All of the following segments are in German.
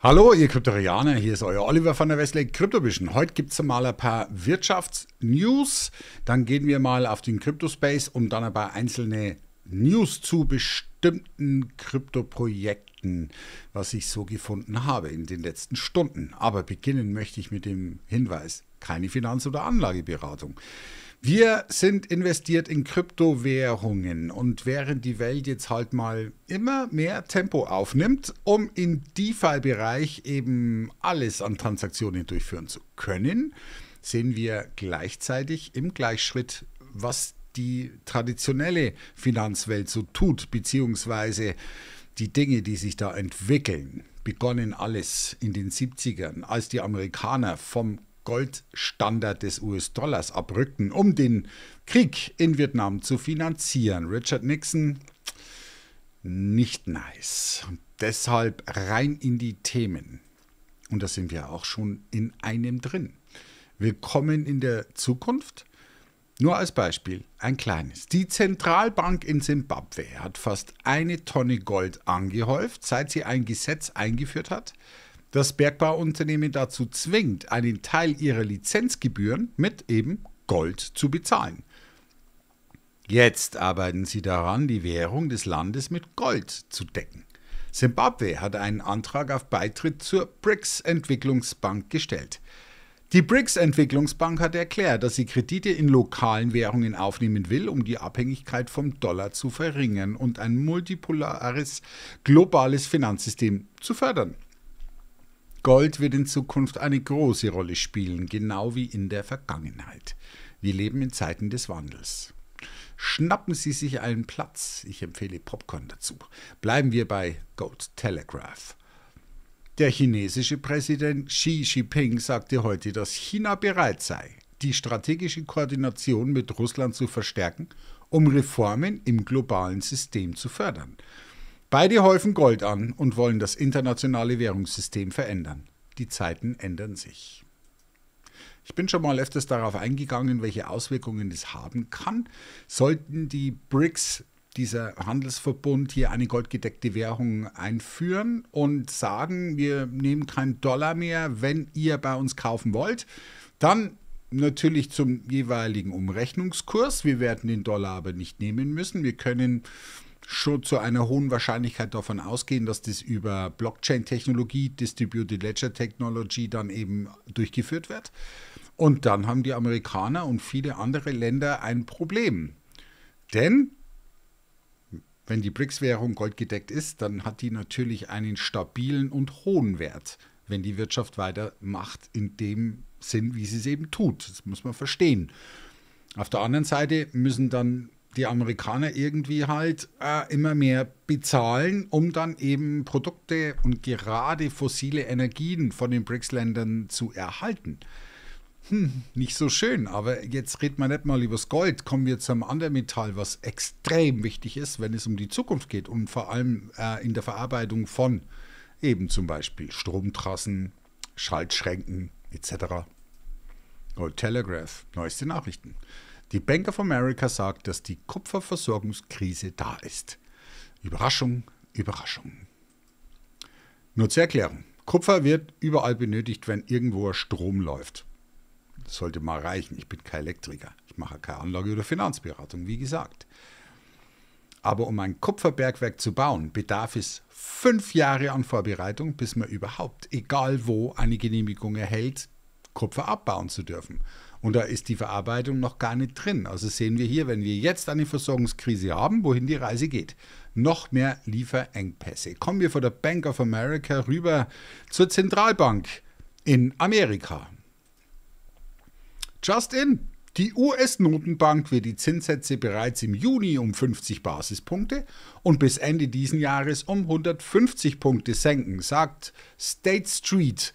Hallo, ihr Kryptorianer, hier ist euer Oliver von der Westlake Cryptovision. Heute gibt es mal ein paar Wirtschaftsnews. Dann gehen wir mal auf den Kryptospace, um dann ein paar einzelne News zu bestimmten Kryptoprojekten, was ich so gefunden habe in den letzten Stunden. Aber beginnen möchte ich mit dem Hinweis: keine Finanz- oder Anlageberatung. Wir sind investiert in Kryptowährungen und während die Welt jetzt halt mal immer mehr Tempo aufnimmt, um im DeFi-Bereich eben alles an Transaktionen durchführen zu können, sehen wir gleichzeitig im Gleichschritt, was die traditionelle Finanzwelt so tut, beziehungsweise die Dinge, die sich da entwickeln begonnen alles in den 70ern, als die Amerikaner vom Goldstandard des US-Dollars abrückten, um den Krieg in Vietnam zu finanzieren. Richard Nixon, nicht nice. Und deshalb rein in die Themen. Und da sind wir auch schon in einem drin. Willkommen in der Zukunft. Nur als Beispiel ein kleines. Die Zentralbank in Simbabwe hat fast eine Tonne Gold angehäuft, seit sie ein Gesetz eingeführt hat, das Bergbauunternehmen dazu zwingt, einen Teil ihrer Lizenzgebühren mit eben Gold zu bezahlen. Jetzt arbeiten sie daran, die Währung des Landes mit Gold zu decken. Simbabwe hat einen Antrag auf Beitritt zur BRICS-Entwicklungsbank gestellt. Die BRICS-Entwicklungsbank hat erklärt, dass sie Kredite in lokalen Währungen aufnehmen will, um die Abhängigkeit vom Dollar zu verringern und ein multipolares globales Finanzsystem zu fördern. Gold wird in Zukunft eine große Rolle spielen, genau wie in der Vergangenheit. Wir leben in Zeiten des Wandels. Schnappen Sie sich einen Platz, ich empfehle Popcorn dazu. Bleiben wir bei Gold Telegraph. Der chinesische Präsident Xi Jinping sagte heute, dass China bereit sei, die strategische Koordination mit Russland zu verstärken, um Reformen im globalen System zu fördern. Beide häufen Gold an und wollen das internationale Währungssystem verändern. Die Zeiten ändern sich. Ich bin schon mal öfters darauf eingegangen, welche Auswirkungen das haben kann. Sollten die BRICS, dieser Handelsverbund, hier eine goldgedeckte Währung einführen und sagen, wir nehmen keinen Dollar mehr, wenn ihr bei uns kaufen wollt, dann natürlich zum jeweiligen Umrechnungskurs. Wir werden den Dollar aber nicht nehmen müssen. Wir können schon zu einer hohen Wahrscheinlichkeit davon ausgehen, dass das über Blockchain-Technologie, Distributed Ledger Technology dann eben durchgeführt wird. Und dann haben die Amerikaner und viele andere Länder ein Problem. Denn wenn die BRICS-Währung goldgedeckt ist, dann hat die natürlich einen stabilen und hohen Wert, wenn die Wirtschaft weitermacht in dem Sinn, wie sie es eben tut. Das muss man verstehen. Auf der anderen Seite müssen dann die Amerikaner irgendwie halt äh, immer mehr bezahlen, um dann eben Produkte und gerade fossile Energien von den BRICS-Ländern zu erhalten. Hm, nicht so schön, aber jetzt redet man nicht mal über das Gold, kommen wir zum anderen Metall, was extrem wichtig ist, wenn es um die Zukunft geht und vor allem äh, in der Verarbeitung von eben zum Beispiel Stromtrassen, Schaltschränken etc. Gold Telegraph, neueste Nachrichten. Die Bank of America sagt, dass die Kupferversorgungskrise da ist. Überraschung, Überraschung. Nur zur Erklärung. Kupfer wird überall benötigt, wenn irgendwo Strom läuft. Das sollte mal reichen. Ich bin kein Elektriker. Ich mache keine Anlage- oder Finanzberatung, wie gesagt. Aber um ein Kupferbergwerk zu bauen, bedarf es fünf Jahre an Vorbereitung, bis man überhaupt, egal wo, eine Genehmigung erhält, Kupfer abbauen zu dürfen. Und da ist die Verarbeitung noch gar nicht drin. Also sehen wir hier, wenn wir jetzt eine Versorgungskrise haben, wohin die Reise geht. Noch mehr Lieferengpässe. Kommen wir von der Bank of America rüber zur Zentralbank in Amerika. Just in. Die US-Notenbank wird die Zinssätze bereits im Juni um 50 Basispunkte und bis Ende diesen Jahres um 150 Punkte senken, sagt State Street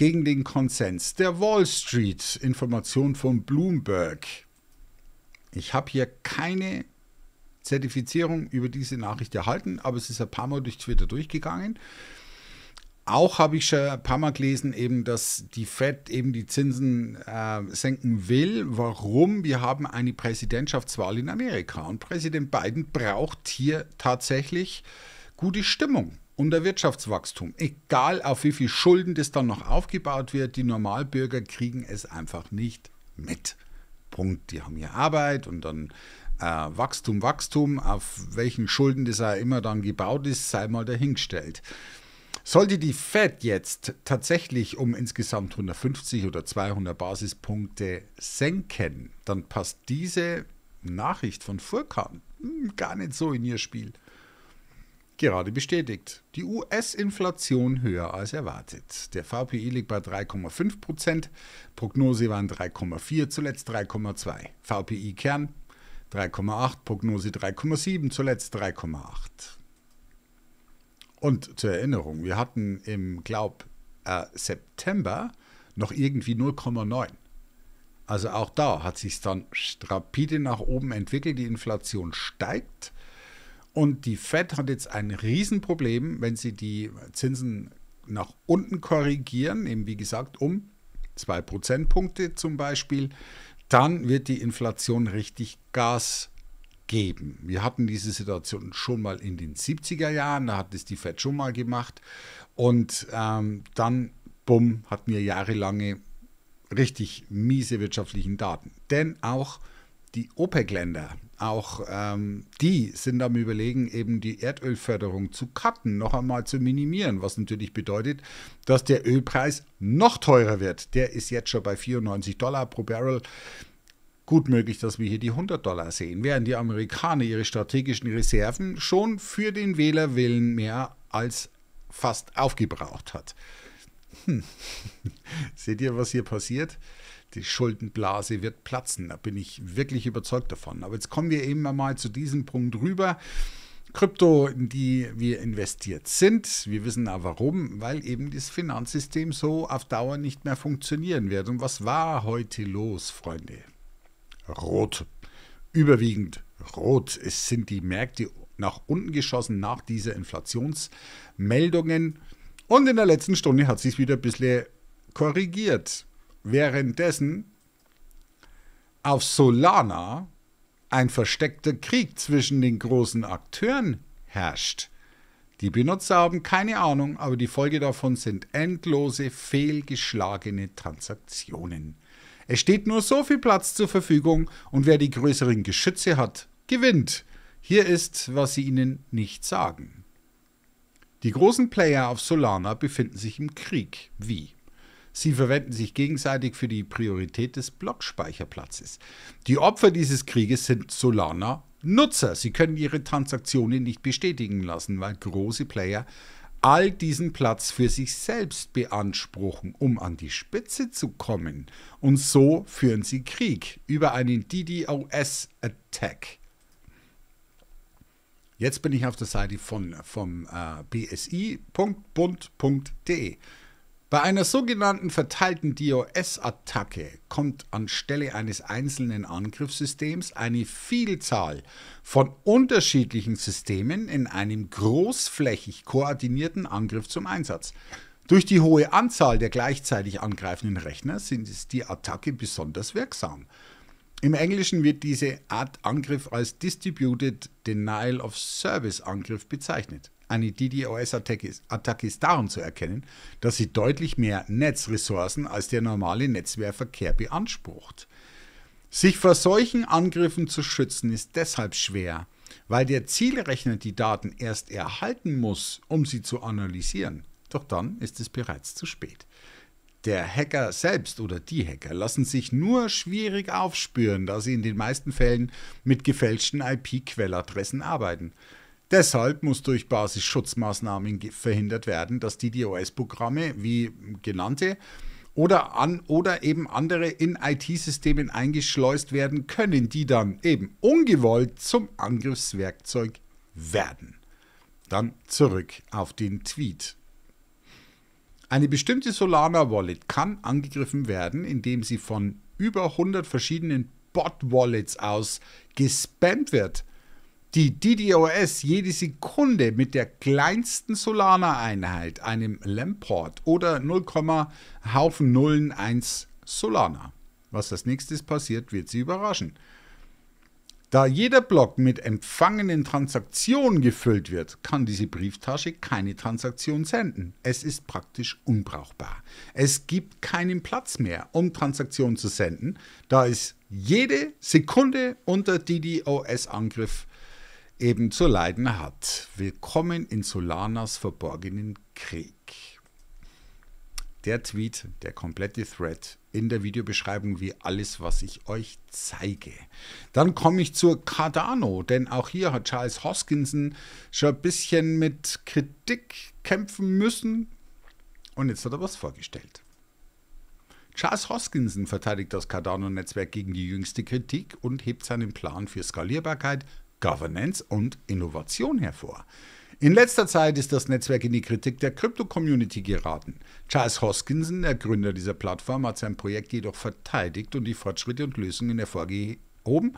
gegen den Konsens der Wall Street. Information von Bloomberg. Ich habe hier keine Zertifizierung über diese Nachricht erhalten, aber es ist ein paar Mal durch Twitter durchgegangen. Auch habe ich schon ein paar Mal gelesen, eben, dass die Fed eben die Zinsen äh, senken will. Warum? Wir haben eine Präsidentschaftswahl in Amerika und Präsident Biden braucht hier tatsächlich gute Stimmung und der Wirtschaftswachstum. Egal auf wie viel Schulden das dann noch aufgebaut wird, die Normalbürger kriegen es einfach nicht mit. Punkt. Die haben hier Arbeit und dann äh, Wachstum, Wachstum, auf welchen Schulden das auch immer dann gebaut ist, sei mal dahingestellt. Sollte die Fed jetzt tatsächlich um insgesamt 150 oder 200 Basispunkte senken, dann passt diese Nachricht von Furkan hm, gar nicht so in ihr Spiel. Gerade bestätigt. Die US-Inflation höher als erwartet. Der VPI liegt bei 3,5 Prozent. Prognose waren 3,4, zuletzt 3,2. VPI Kern 3,8, Prognose 3,7, zuletzt 3,8. Und zur Erinnerung, wir hatten im, glaub, äh, September noch irgendwie 0,9. Also auch da hat sich dann rapide nach oben entwickelt. Die Inflation steigt. Und die Fed hat jetzt ein Riesenproblem, wenn sie die Zinsen nach unten korrigieren, eben wie gesagt um zwei Prozentpunkte zum Beispiel, dann wird die Inflation richtig Gas geben. Wir hatten diese Situation schon mal in den 70er Jahren, da hat es die Fed schon mal gemacht und ähm, dann, bumm, hatten wir jahrelange richtig miese wirtschaftlichen Daten. Denn auch die OPEC-Länder auch ähm, die sind am Überlegen, eben die Erdölförderung zu cutten, noch einmal zu minimieren, was natürlich bedeutet, dass der Ölpreis noch teurer wird. Der ist jetzt schon bei 94 Dollar pro Barrel. Gut möglich, dass wir hier die 100 Dollar sehen, während die Amerikaner ihre strategischen Reserven schon für den Wählerwillen mehr als fast aufgebraucht hat. Hm. Seht ihr, was hier passiert? Die Schuldenblase wird platzen. Da bin ich wirklich überzeugt davon. Aber jetzt kommen wir eben einmal zu diesem Punkt rüber. Krypto, in die wir investiert sind. Wir wissen auch warum, weil eben das Finanzsystem so auf Dauer nicht mehr funktionieren wird. Und was war heute los, Freunde? Rot. Überwiegend rot. Es sind die Märkte nach unten geschossen nach dieser Inflationsmeldungen. Und in der letzten Stunde hat sich wieder ein bisschen korrigiert. Währenddessen auf Solana ein versteckter Krieg zwischen den großen Akteuren herrscht. Die Benutzer haben keine Ahnung, aber die Folge davon sind endlose, fehlgeschlagene Transaktionen. Es steht nur so viel Platz zur Verfügung und wer die größeren Geschütze hat, gewinnt. Hier ist, was sie Ihnen nicht sagen. Die großen Player auf Solana befinden sich im Krieg. Wie? Sie verwenden sich gegenseitig für die Priorität des Blockspeicherplatzes. Die Opfer dieses Krieges sind Solana Nutzer. Sie können ihre Transaktionen nicht bestätigen lassen, weil große Player all diesen Platz für sich selbst beanspruchen, um an die Spitze zu kommen. Und so führen sie Krieg über einen DDoS-Attack. Jetzt bin ich auf der Seite von, vom äh, bsi.bund.de. Bei einer sogenannten verteilten DOS-Attacke kommt anstelle eines einzelnen Angriffssystems eine Vielzahl von unterschiedlichen Systemen in einem großflächig koordinierten Angriff zum Einsatz. Durch die hohe Anzahl der gleichzeitig angreifenden Rechner sind es die Attacke besonders wirksam. Im Englischen wird diese Art Angriff als Distributed Denial of Service Angriff bezeichnet. Eine DDoS-Attacke ist darum zu erkennen, dass sie deutlich mehr Netzressourcen als der normale Netzwerkverkehr beansprucht. Sich vor solchen Angriffen zu schützen ist deshalb schwer, weil der Zielrechner die Daten erst erhalten muss, um sie zu analysieren. Doch dann ist es bereits zu spät. Der Hacker selbst oder die Hacker lassen sich nur schwierig aufspüren, da sie in den meisten Fällen mit gefälschten IP-Quelladressen arbeiten. Deshalb muss durch Basisschutzmaßnahmen verhindert werden, dass DDoS-Programme wie genannte oder, an, oder eben andere in IT-Systemen eingeschleust werden können, die dann eben ungewollt zum Angriffswerkzeug werden. Dann zurück auf den Tweet. Eine bestimmte Solana-Wallet kann angegriffen werden, indem sie von über 100 verschiedenen Bot-Wallets aus gespammt wird, die DDoS jede Sekunde mit der kleinsten Solana-Einheit, einem Lamport oder 0, Haufen Nullen Solana. Was als nächstes passiert, wird Sie überraschen. Da jeder Block mit empfangenen Transaktionen gefüllt wird, kann diese Brieftasche keine Transaktion senden. Es ist praktisch unbrauchbar. Es gibt keinen Platz mehr, um Transaktionen zu senden, da es jede Sekunde unter DDoS-Angriff eben zu leiden hat. Willkommen in Solanas verborgenen Krieg. Der Tweet, der komplette Thread in der Videobeschreibung wie alles, was ich euch zeige. Dann komme ich zur Cardano, denn auch hier hat Charles Hoskinson schon ein bisschen mit Kritik kämpfen müssen und jetzt hat er was vorgestellt. Charles Hoskinson verteidigt das Cardano-Netzwerk gegen die jüngste Kritik und hebt seinen Plan für Skalierbarkeit, Governance und Innovation hervor. In letzter Zeit ist das Netzwerk in die Kritik der Krypto-Community geraten. Charles Hoskinson, der Gründer dieser Plattform, hat sein Projekt jedoch verteidigt und die Fortschritte und Lösungen hervorgehoben,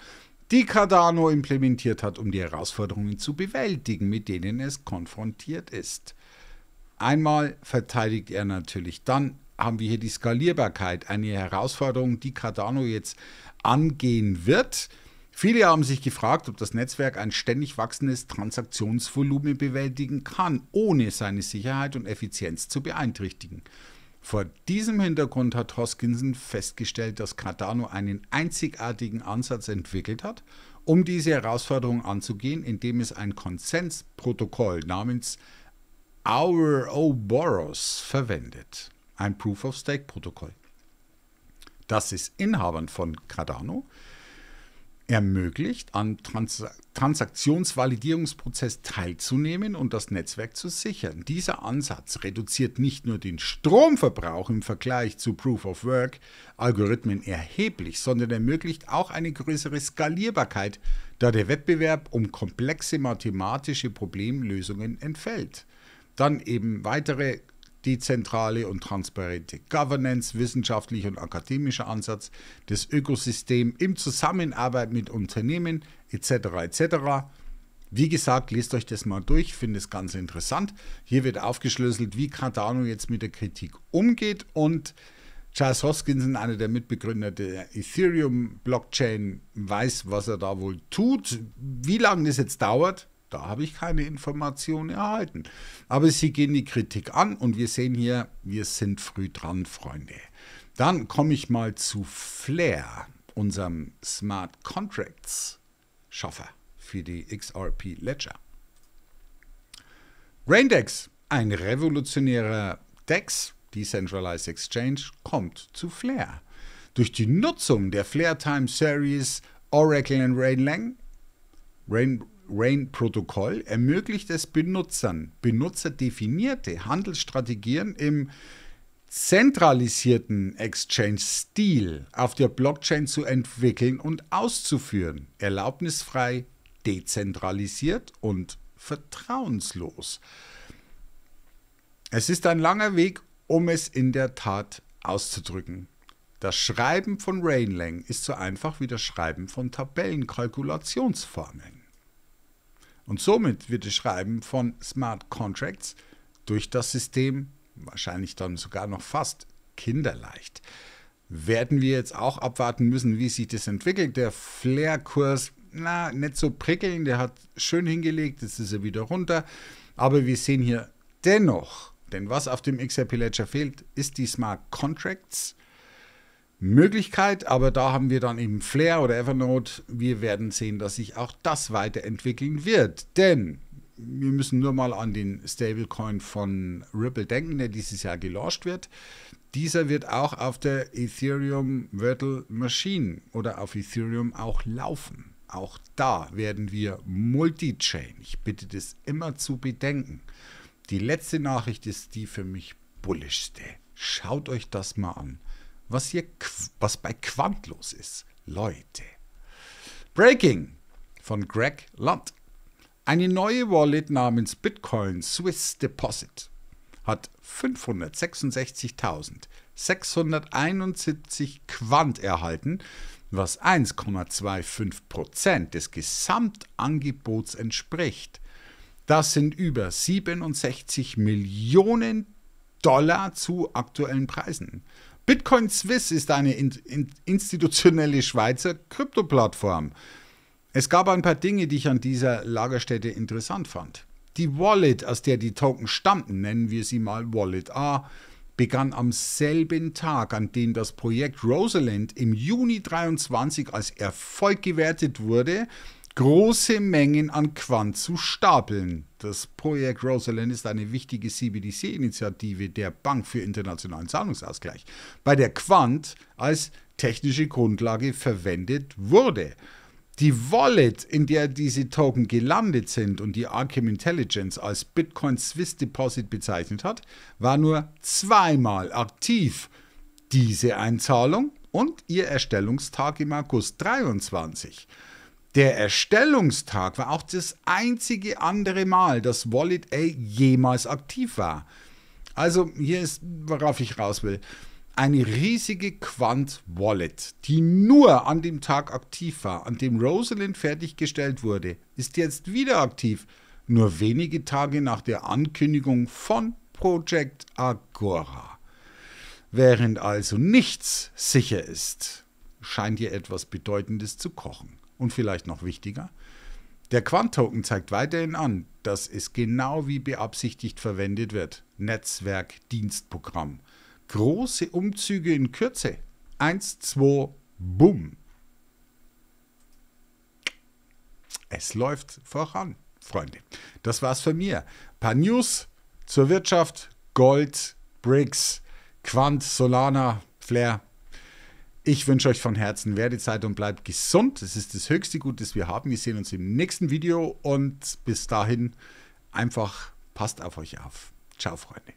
die Cardano implementiert hat, um die Herausforderungen zu bewältigen, mit denen es konfrontiert ist. Einmal verteidigt er natürlich, dann haben wir hier die Skalierbarkeit, eine Herausforderung, die Cardano jetzt angehen wird. Viele haben sich gefragt, ob das Netzwerk ein ständig wachsendes Transaktionsvolumen bewältigen kann, ohne seine Sicherheit und Effizienz zu beeinträchtigen. Vor diesem Hintergrund hat Hoskinson festgestellt, dass Cardano einen einzigartigen Ansatz entwickelt hat, um diese Herausforderung anzugehen, indem es ein Konsensprotokoll namens Our Oboros verwendet, ein Proof-of-Stake-Protokoll, das ist Inhabern von Cardano ermöglicht, an Trans Transaktionsvalidierungsprozess teilzunehmen und das Netzwerk zu sichern. Dieser Ansatz reduziert nicht nur den Stromverbrauch im Vergleich zu Proof-of-Work-Algorithmen erheblich, sondern ermöglicht auch eine größere Skalierbarkeit, da der Wettbewerb um komplexe mathematische Problemlösungen entfällt. Dann eben weitere die zentrale und transparente Governance, wissenschaftlicher und akademischer Ansatz, das Ökosystem im Zusammenarbeit mit Unternehmen etc. etc. Wie gesagt, lest euch das mal durch, finde es ganz interessant. Hier wird aufgeschlüsselt, wie Cardano jetzt mit der Kritik umgeht und Charles Hoskinson, einer der Mitbegründer der Ethereum-Blockchain, weiß, was er da wohl tut. Wie lange das jetzt dauert, da habe ich keine Informationen erhalten. Aber sie gehen die Kritik an und wir sehen hier, wir sind früh dran, Freunde. Dann komme ich mal zu Flair, unserem Smart Contracts Schaffer für die XRP Ledger. Raindex, ein revolutionärer DEX, Decentralized Exchange, kommt zu Flair. Durch die Nutzung der Flair Time Series Oracle and Rainlang, Rain, RAIN-Protokoll ermöglicht es Benutzern, benutzerdefinierte Handelsstrategien im zentralisierten Exchange-Stil auf der Blockchain zu entwickeln und auszuführen. Erlaubnisfrei, dezentralisiert und vertrauenslos. Es ist ein langer Weg, um es in der Tat auszudrücken. Das Schreiben von Rainlang ist so einfach wie das Schreiben von Tabellenkalkulationsformeln. Und somit wird das Schreiben von Smart Contracts durch das System wahrscheinlich dann sogar noch fast kinderleicht. Werden wir jetzt auch abwarten müssen, wie sich das entwickelt. Der Flair-Kurs, na, nicht so prickelnd, der hat schön hingelegt, jetzt ist er wieder runter. Aber wir sehen hier dennoch, denn was auf dem XRP Ledger fehlt, ist die Smart Contracts Möglichkeit, aber da haben wir dann eben Flair oder Evernote. Wir werden sehen, dass sich auch das weiterentwickeln wird, denn wir müssen nur mal an den Stablecoin von Ripple denken, der dieses Jahr gelauncht wird. Dieser wird auch auf der Ethereum Virtual Machine oder auf Ethereum auch laufen. Auch da werden wir Multi-Chain. Ich bitte das immer zu bedenken. Die letzte Nachricht ist die für mich bullischste. Schaut euch das mal an was, hier, was bei Quant los ist. Leute. Breaking von Greg Lund. Eine neue Wallet namens Bitcoin Swiss Deposit hat 566.671 Quant erhalten, was 1,25% des Gesamtangebots entspricht. Das sind über 67 Millionen Dollar zu aktuellen Preisen. Bitcoin Swiss ist eine in, in, institutionelle Schweizer Krypto-Plattform. Es gab ein paar Dinge, die ich an dieser Lagerstätte interessant fand. Die Wallet, aus der die Token stammten, nennen wir sie mal Wallet A, begann am selben Tag, an dem das Projekt Rosalind im Juni 23 als Erfolg gewertet wurde große Mengen an Quant zu stapeln. Das Projekt Rosalind ist eine wichtige CBDC-Initiative der Bank für internationalen Zahlungsausgleich, bei der Quant als technische Grundlage verwendet wurde. Die Wallet, in der diese Token gelandet sind und die Arkham Intelligence als Bitcoin Swiss Deposit bezeichnet hat, war nur zweimal aktiv. Diese Einzahlung und ihr Erstellungstag im August 23. Der Erstellungstag war auch das einzige andere Mal, dass Wallet A jemals aktiv war. Also hier ist, worauf ich raus will. Eine riesige Quant-Wallet, die nur an dem Tag aktiv war, an dem Rosalind fertiggestellt wurde, ist jetzt wieder aktiv, nur wenige Tage nach der Ankündigung von Project Agora. Während also nichts sicher ist, scheint hier etwas Bedeutendes zu kochen. Und vielleicht noch wichtiger, der Quant-Token zeigt weiterhin an, dass es genau wie beabsichtigt verwendet wird. Netzwerk, Dienstprogramm. Große Umzüge in Kürze. Eins, zwei, bumm. Es läuft voran, Freunde. Das war's von mir. Paar News zur Wirtschaft, Gold, BRICS, Quant, Solana, Flair, ich wünsche euch von Herzen, wer und bleibt gesund. Es ist das höchste Gut, das wir haben. Wir sehen uns im nächsten Video und bis dahin einfach passt auf euch auf. Ciao, Freunde.